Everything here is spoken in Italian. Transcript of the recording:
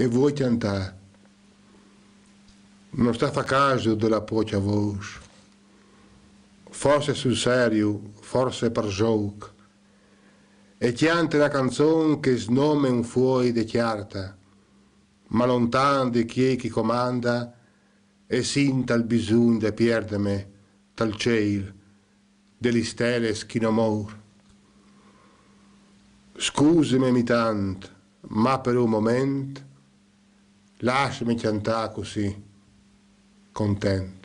e vuoi cantare. Non sta a caso della propria voce. Forse sul serio, forse per gioco. E canta la canzone che snome un fuori di chiarta, ma lontan di chi è chi comanda e sinta il bisogno di pierdeme tal ciel delle stelle schinomor. Scusami mi tanto, ma per un momento Lasciami cantare così, contento.